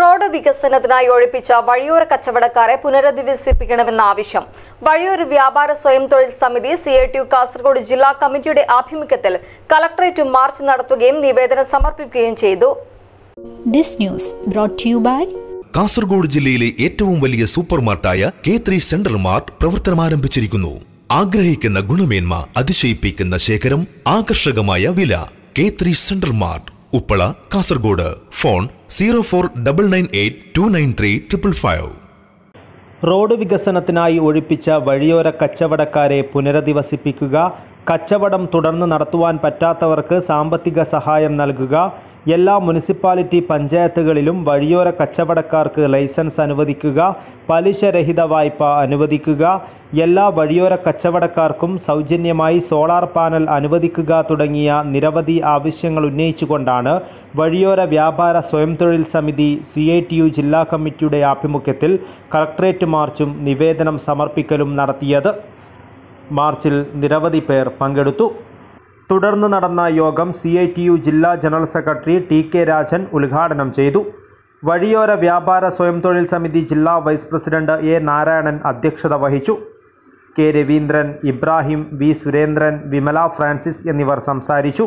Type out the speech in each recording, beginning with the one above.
road വികസനത്തിനായി ഒഴിപ്പിച്ച വഴിയോര കച്ചവടക്കാരെ പുനരധിവസിപ്പിക്കണമെന്ന ആവശ്യം വഴിയോര വ്യാപാര സ്വയം തൊഴിൽ സമിതി സി ടി കാസർഗോഡ് ജില്ലാ കമ്മിറ്റിയുടെ ആഭിമുഖ്യത്തിൽ കളക്ടറേറ്റ് മാർച്ച് നടത്തുകയും നിവേദനം സമർപ്പിക്കുകയും ചെയ്തു കാസർഗോഡ് ജില്ലയിലെ ഏറ്റവും വലിയ സൂപ്പർമാർട്ടായ കെ ത്രീ സെൻട്രൽ മാർട്ട് പ്രവർത്തനം ആരംഭിച്ചിരിക്കുന്നു ആഗ്രഹിക്കുന്ന ഗുണമേന്മ അതിശയിപ്പിക്കുന്ന ശേഖരം ആകർഷകമായ വില K three central mart Uppala Kasaragod phone zero four double nine eight two nine three triple five road വികസനത്തിനായി ഒഴിപ്പിച്ച വഴിയോര കച്ചവടക്കാരെ പുനരധിവസിപ്പിക്കുക കച്ചവടം തുടർന്ന് നടത്തുവാൻ പറ്റാത്തവർക്ക് സാമ്പത്തിക സഹായം നൽകുക എല്ലാ മുനിസിപ്പാലിറ്റി പഞ്ചായത്തുകളിലും വഴിയോര കച്ചവടക്കാർക്ക് ലൈസൻസ് അനുവദിക്കുക പലിശരഹിത വായ്പ അനുവദിക്കുക എല്ലാ വഴിയോര കച്ചവടക്കാർക്കും സൗജന്യമായി സോളാർ പാനൽ അനുവദിക്കുക തുടങ്ങിയ നിരവധി ആവശ്യങ്ങൾ ഉന്നയിച്ചുകൊണ്ടാണ് വഴിയോര വ്യാപാര സ്വയം തൊഴിൽ സമിതി സി ജില്ലാ കമ്മിറ്റിയുടെ ആഭിമുഖ്യത്തിൽ കളക്ട്രേറ്റ് മാർച്ചും നിവേദനം സമർപ്പിക്കലും നടത്തിയത് മാർച്ചിൽ നിരവധി പേർ പങ്കെടുത്തു തുടർന്ന് നടന്ന യോഗം സി ഐ ടി യു ജില്ലാ general secretary T K Rajan ഉദ്ഘാടനം ചെയ്തു വഴിയോര വ്യാപാര സ്വയം തൊഴിൽ സമിതി ജില്ലാ വൈസ് പ്രസിഡന്റ് എ നാരായണൻ അധ്യക്ഷത വഹിച്ചു കെ രവീന്ദ്രൻ ഇബ്രാഹിം വി സുരേന്ദ്രൻ വിമല ഫ്രാൻസിസ് എന്നിവർ സംസാരിച്ചു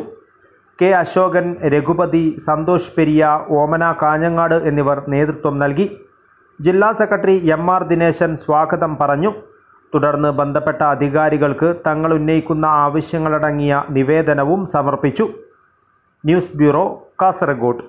കെ അശോകൻ രഘുപതി സന്തോഷ് പെരിയ ഓമന കാഞ്ഞങ്ങാട് എന്നിവർ നേതൃത്വം നൽകി ജില്ലാ സെക്രട്ടറി എം ആർ ദിനേശൻ സ്വാഗതം പറഞ്ഞു തുടർന്ന് ബന്ധപ്പെട്ട അധികാരികൾക്ക് തങ്ങൾ ഉന്നയിക്കുന്ന ആവശ്യങ്ങളടങ്ങിയ നിവേദനവും സമർപ്പിച്ചു ന്യൂസ് ബ്യൂറോ കാസർഗോഡ്